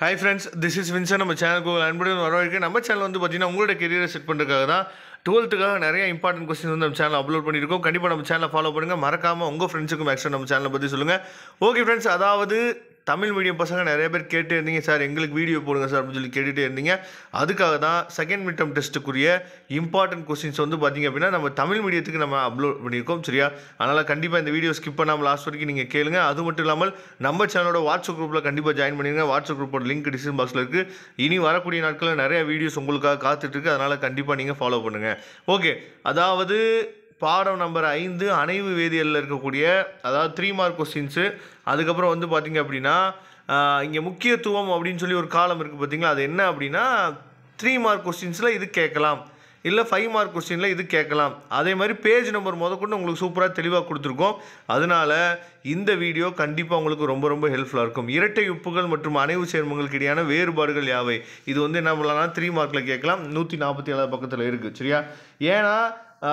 hi friends this is Vinson நம்ம சேனலுக்கு உங்கள் அன்புடன் வரைக்கும் நம்ம சேனல் வந்து பார்த்தீங்கன்னா உங்களோட கரியரை செட் பண்ணுறதுக்காக தான் டுவெல்த்துக்காக நிறைய இம்பார்ட்டன்ட் கொஸ்டின் வந்து நம்ம சேனல் அப்லோட் பண்ணியிருக்கோம் கண்டிப்பாக நம்ம சேனலை ஃபாலோ பண்ணுங்கள் மறக்காமல் உங்கள் ஃப்ரெண்ட்ஸுக்கும் மேக்ஸிமம் நம்ம சேனலை பற்றி சொல்லுங்கள் ஓகே ஃப்ரெண்ட்ஸ் அதாவது தமிழ் மீடியம் பசங்க நிறைய பேர் கேட்டு இருந்தீங்க சார் எங்களுக்கு வீடியோ போடுங்க சார் அப்படின்னு சொல்லி கேட்டுகிட்டே இருந்தீங்க அதுக்காக தான் செகண்ட் மிட் டெஸ்ட்டுக்குரிய இம்பார்ட்டன்ட் கொஸ்டின்ஸ் வந்து பார்த்திங்க அப்படின்னா நம்ம தமிழ் மீடியத்துக்கு நம்ம அப்லோட் பண்ணியிருக்கோம் சரியா அதனால் கண்டிப்பாக இந்த வீடியோ ஸ்கிப் பண்ணாமல் லாஸ்ட் வரைக்கும் நீங்கள் கேளுங்க அது மட்டும் இல்லாமல் நம்ம சேனலோட வாட்ஸ்அப் குரூப்பில் கண்டிப்பாக ஜாயின் பண்ணிடுங்க வாட்ஸ்அப் குரூப்போட லிங்க் டிஸ்கிரிப்ஷன் பாக்ஸில் இருக்குது இனி வரக்கூடிய நாட்களில் நிறைய வீடியோஸ் உங்களுக்காக காத்துட்டுருக்கு அதனால் கண்டிப்பாக நீங்கள் ஃபாலோ பண்ணுங்கள் ஓகே அதாவது பாடம் நம்பர் ஐந்து அணைவு வேதியியலில் இருக்கக்கூடிய அதாவது த்ரீ மார்க் கொஸ்டின்ஸு அதுக்கப்புறம் வந்து பார்த்திங்க அப்படின்னா இங்கே முக்கியத்துவம் அப்படின்னு சொல்லி ஒரு காலம் இருக்குது பார்த்திங்களா அது என்ன அப்படின்னா த்ரீ மார்க் கொஸ்டின்ஸில் இது கேட்கலாம் இல்லை ஃபைவ் மார்க் கொஸ்டினில் இது கேட்கலாம் அதே மாதிரி பேஜ் நம்பர் முதக்கொண்டு உங்களுக்கு சூப்பராக தெளிவாக கொடுத்துருக்கோம் அதனால் இந்த வீடியோ கண்டிப்பாக உங்களுக்கு ரொம்ப ரொம்ப ஹெல்ப்ஃபுல்லாக இருக்கும் இரட்டை உப்புகள் மற்றும் அணைவு சேர்மங்களுக்கு இடையான வேறுபாடுகள் யாவை இது வந்து என்ன பண்ணலாம்னா த்ரீ மார்க்கில் கேட்கலாம் நூற்றி நாற்பத்தி ஏழாவது பக்கத்தில் இருக்குது சரியா ஏன்னா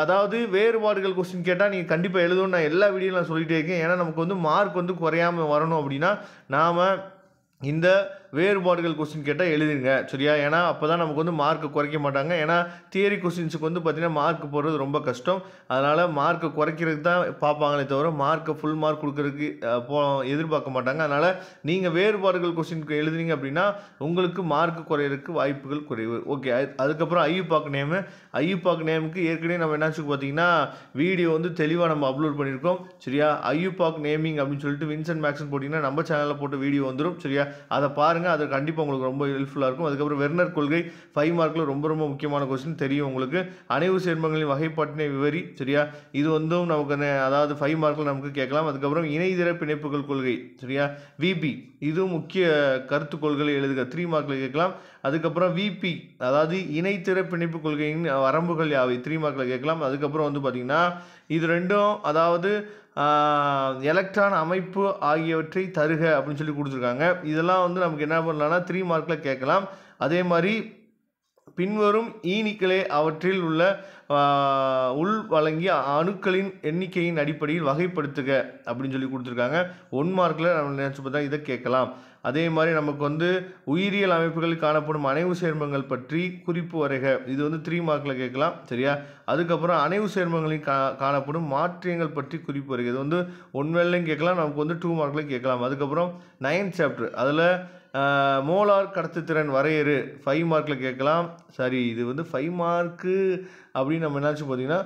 அதாவது வேறுபாடுகள் கொஸ்டின் கேட்டால் நீங்கள் கண்டிப்பாக எழுதணும் நான் எல்லா வீடியோவில் நான் சொல்லிகிட்டே இருக்கேன் ஏன்னா நமக்கு வந்து மார்க் வந்து குறையாமல் வரணும் அப்படின்னா நாம் இந்த வேறுபாடுகள் கொஸ்டின் கேட்டால் எழுதிருங்க சரியா ஏன்னா அப்போ தான் நமக்கு வந்து மார்க் குறைக்க மாட்டாங்க ஏன்னா தியரி கொஸ்டின்ஸுக்கு வந்து பார்த்திங்கன்னா மார்க் போடுறது ரொம்ப கஷ்டம் அதனால் மார்க்கை குறைக்கிறதுக்கு தான் பார்ப்பாங்களே தவிர மார்க்கை ஃபுல் மார்க் கொடுக்கறதுக்கு போ எதிர்பார்க்க மாட்டாங்க அதனால் நீங்கள் வேறுபாடுகள் கொஸ்டினுக்கு எழுதுனீங்க அப்படின்னா உங்களுக்கு மார்க் குறையிறதுக்கு வாய்ப்புகள் குறைவு ஓகே அதுக்கப்புறம் ஐயூபாக் நேமு ஐயூபாக் நேமுக்கு ஏற்கனவே நம்ம என்னாச்சு பார்த்தீங்கன்னா வீடியோ வந்து தெளிவாக நம்ம அப்லோட் பண்ணியிருக்கோம் சரியா ஐயூபாக் நேமிங் அப்படின்னு சொல்லிட்டு வின்சென்ட் மேக்ஸன் போட்டிங்கன்னா நம்ம சேனலில் போட்டு வீடியோ வந்துடும் சரியா அதை பாருங்கள் பாருங்க அது கண்டிப்பாக உங்களுக்கு ரொம்ப ஹெல்ப்ஃபுல்லாக இருக்கும் அதுக்கப்புறம் வெர்னர் கொள்கை ஃபைவ் மார்க்கில் ரொம்ப ரொம்ப முக்கியமான கொஸ்டின் தெரியும் உங்களுக்கு அனைவு சேர்மங்களின் வகைப்பாட்டினை விவரி சரியா இது வந்து நமக்கு அதாவது ஃபைவ் மார்க்கில் நமக்கு கேட்கலாம் அதுக்கப்புறம் இணைதிர பிணைப்புகள் கொள்கை சரியா விபி இதுவும் முக்கிய கருத்து கொள்கைகளை எழுதுக த்ரீ மார்க்கில் கேட்கலாம் அதுக்கப்புறம் விபி அதாவது இணைத்திற பிணைப்பு கொள்கையின் வரம்புகள் யாவை த்ரீ மார்க்கில் கேட்கலாம் அதுக்கப்புறம் வந்து பார்த்திங்கன்னா இது ரெண்டும் அதாவது எலக்ட்ரான் அமைப்பு ஆகியவற்றை தருக அப்படின்னு சொல்லி கொடுத்துருக்காங்க இதெல்லாம் வந்து நமக்கு என்ன பண்ணலாம்னா த்ரீ மார்க்கில் கேட்கலாம் அதே மாதிரி பின்வரும் ஈனிக்களே அவற்றில் உள்ள உள் வழங்கிய அணுக்களின் எண்ணிக்கையின் அடிப்படையில் வகைப்படுத்துக அப்படின்னு சொல்லி கொடுத்துருக்காங்க ஒன் மார்க்கில் நம்ம நினச்சி பார்த்தா இதை கேட்கலாம் அதே மாதிரி நமக்கு வந்து உயிரியல் அமைப்புகளில் காணப்படும் அணைவு சேர்மங்கள் பற்றி குறிப்பு வரைக இது வந்து த்ரீ மார்க்கில் கேட்கலாம் சரியா அதுக்கப்புறம் அணைவு சேர்மங்களில் கா காணப்படும் மாற்றியங்கள் பற்றி குறிப்பு வரைக இது வந்து ஒன் வேலையும் கேட்கலாம் நமக்கு வந்து டூ மார்க்கில் கேட்கலாம் அதுக்கப்புறம் நைன்த் சாப்டர் அதில் மோலார் கடத்துத்திறன் வரையறு ஃபைவ் மார்க்கில் கேட்கலாம் சரி இது வந்து ஃபைவ் மார்க்கு அப்படின்னு நம்ம என்னாச்சு பார்த்தீங்கன்னா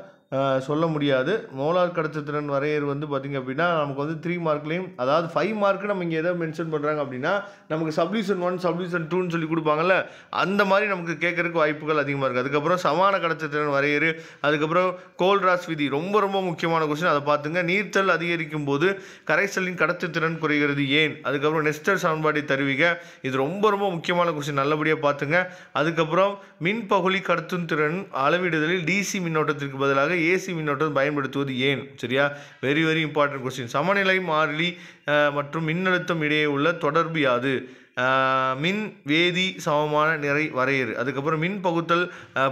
சொல்ல முடியாது மோலார் கடத்துத்திறன் வரையர் வந்து பார்த்திங்க அப்படின்னா நமக்கு வந்து த்ரீ மார்க்லேயும் அதாவது ஃபைவ் மார்க்கு நம்ம இங்கே எதை மென்ஷன் பண்ணுறாங்க அப்படின்னா நமக்கு சப்ளியூஷன் ஒன் சப்ளியூஷன் டூன்னு சொல்லி கொடுப்பாங்கல்ல அந்த மாதிரி நமக்கு கேட்குறக்கு வாய்ப்புகள் அதிகமாக இருக்குது அதுக்கப்புறம் சமான கடத்துத்திறன் வரையறு அதுக்கப்புறம் கோல்ராஸ் விதி ரொம்ப ரொம்ப முக்கியமான கொஸ்டின் அதை பார்த்துங்க நீர்த்தல் அதிகரிக்கும் போது கரைசலின் கடத்துத்திறன் குறைகிறது ஏன் அதுக்கப்புறம் நெஸ்டர் சமன்பாட்டை தருவிக்க இது ரொம்ப ரொம்ப முக்கியமான கொஸ்டின் நல்லபடியாக பார்த்துங்க அதுக்கப்புறம் மின் பகுதி கடத்தும் திறன் அளவிடுதலில் டிசி மின்னோட்டத்திற்கு பதிலாக ஏசி மின்னோட்டம் பயன்படுத்துவது ஏன் சரியா வெரி வெரி இம்பார்ட்டன்ட் கொஸ்டின் சமநிலை மாறிலி மற்றும் மின்னழுத்தம் இடையே உள்ள தொடர்பு யாது மின் வேதி சமமான நிறை வரையறு அதுக்கப்புறம் மின் பகுத்தல்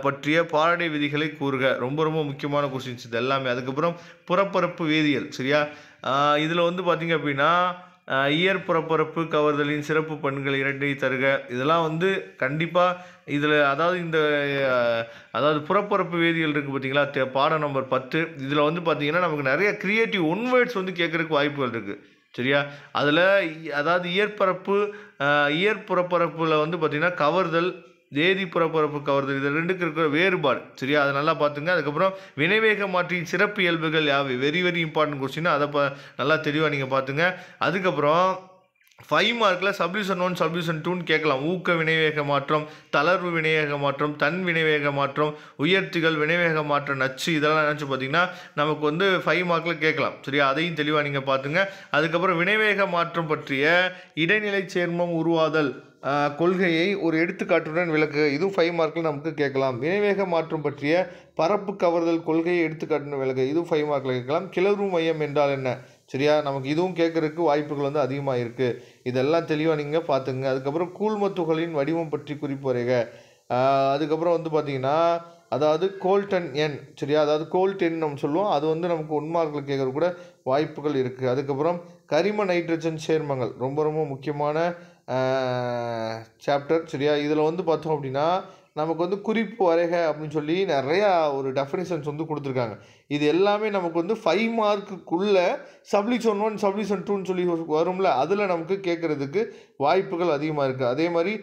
பற்றிய பாரடை விதிகளை கூறுக ரொம்ப ரொம்ப முக்கியமான கொஸ்டின்ஸ் இது எல்லாமே அதுக்கப்புறம் புறப்பரப்பு வேதியியல் சரியா இதில் வந்து பார்த்திங்க அப்படின்னா இயற் புறப்பரப்பு கவர்தலின் சிறப்பு பண்கள் இரட்டை தருக இதெல்லாம் வந்து கண்டிப்பாக இதில் அதாவது இந்த அதாவது புறப்பரப்பு வேதியியல் இருக்குது பார்த்தீங்களா பாடம் நம்பர் பத்து இதில் வந்து பார்த்திங்கன்னா நமக்கு நிறைய க்ரியேட்டிவ் ஒன் வந்து கேட்குறதுக்கு வாய்ப்புகள் இருக்குது சரியா அதில் அதாவது இயற்பரப்பு இயற்புறப்பரப்பில் வந்து பார்த்திங்கன்னா கவர்தல் தேதி புறப்பரப்பு கவர்தல் இது ரெண்டுக்கு இருக்கிற வேறுபாடு சரியா அதை நல்லா பார்த்துங்க அதுக்கப்புறம் வினைவேக மாற்றியின் சிறப்பு இயல்புகள் யாவை வெரி வெரி இம்பார்ட்டன்ட் கொஸ்டின் அதை ப நல்லா தெளிவாக நீங்கள் பார்த்துங்க அதுக்கப்புறம் ஃபைவ் மார்க்கில் சப்யூஷன் ஒன் சப்யூஷன் டூன்னு கேட்கலாம் ஊக்க வினைவேக மாற்றம் தளர்வு வினைவேக மாற்றம் தன் வினைவேக மாற்றம் உயர்த்திகள் வினைவேக மாற்றம் நச்சு இதெல்லாம் நினச்சி பார்த்தீங்கன்னா நமக்கு வந்து ஃபைவ் மார்க்கில் கேட்கலாம் சரியா அதையும் தெளிவாக நீங்கள் பார்த்துங்க அதுக்கப்புறம் வினைவேக மாற்றம் பற்றிய இடைநிலை சேர்மம் உருவாதல் கொள்கையை ஒரு எடுத்துக்காட்டுடன் விளக்கு இதுவும் ஃபைவ் மார்க்கில் நமக்கு கேட்கலாம் வினைவேக மாற்றம் பற்றிய பரப்பு கவர்தல் கொள்கையை எடுத்துக்காட்டுடன் விளக்கு இதுவும் ஃபைவ் மார்க்கில் கேட்கலாம் கிளறு மையம் என்றால் என்ன சரியா நமக்கு இதுவும் கேட்குறதுக்கு வாய்ப்புகள் வந்து அதிகமாக இருக்குது இதெல்லாம் தெளிவாக நீங்கள் பார்த்துங்க அதுக்கப்புறம் கூழ்ம துகளின் வடிவம் பற்றி குறிப்பு வரைக அதுக்கப்புறம் வந்து பார்த்திங்கன்னா அதாவது கோல்டன் எண் சரியா அதாவது கோல்டென் நம்ம சொல்லுவோம் அது வந்து நமக்கு உண்மார்கள் கேட்குற கூட வாய்ப்புகள் இருக்குது அதுக்கப்புறம் கரிம நைட்ரஜன் சேர்மங்கள் ரொம்ப ரொம்ப முக்கியமான சாப்டர் சரியா இதில் வந்து பார்த்தோம் அப்படின்னா நமக்கு வந்து குறிப்பு வரைக அப்படின்னு சொல்லி நிறையா ஒரு டெஃபினேஷன்ஸ் வந்து கொடுத்துருக்காங்க இது எல்லாமே நமக்கு வந்து ஃபைவ் மார்க்குக்குள்ளே சப்ளிஷன் ஒன் சப்ளிஷன் டூன்னு சொல்லி வரும்ல அதில் நமக்கு கேட்குறதுக்கு வாய்ப்புகள் அதிகமாக இருக்குது அதே மாதிரி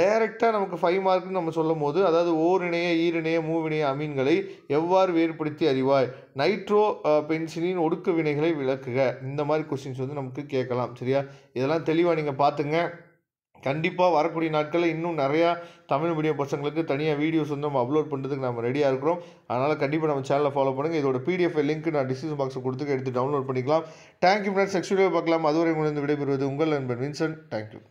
டைரெக்டாக நமக்கு ஃபைவ் மார்க்குன்னு நம்ம சொல்லும் போது அதாவது ஓரிணைய ஈரிணைய மூவிணைய அமீன்களை எவ்வாறு வேறுபடுத்தி அறிவாய் நைட்ரோ பென்சிலின் ஒடுக்க வினைகளை விளக்குக இந்த மாதிரி கொஸ்டின்ஸ் வந்து நமக்கு கேட்கலாம் சரியா இதெல்லாம் தெளிவாக நீங்கள் பார்த்துங்க கண்டிப்பாக வரக்கூடிய நாட்களில் இன்னும் நிறையா தமிழ் மீடியம் பசங்களுக்கு தனியாக வீடியோஸ் வந்து நம்ம அப்லோட் பண்ணுறதுக்கு நம்ம ரெடியாக இருக்கிறோம் அதனால் கண்டிப்பாக நம்ம சேனலை ஃபாலோ பண்ணுங்கள் இதோட பிடிஎஃப் லிங்க் நான் டிஸ்கிரிப்ஷன் பாக்ஸில் கொடுத்து எடுத்து டவுன்லோட் பண்ணிக்கலாம் தேங்க்யூ ஃப்ரெண்ட்ஸ் நெக்ஸ்ட் வீடியோ பார்க்கலாம் அதுவரை உங்களுக்கு விடைபெறுவது உங்கள் நண்பன் வின்சன் தேங்க்யூ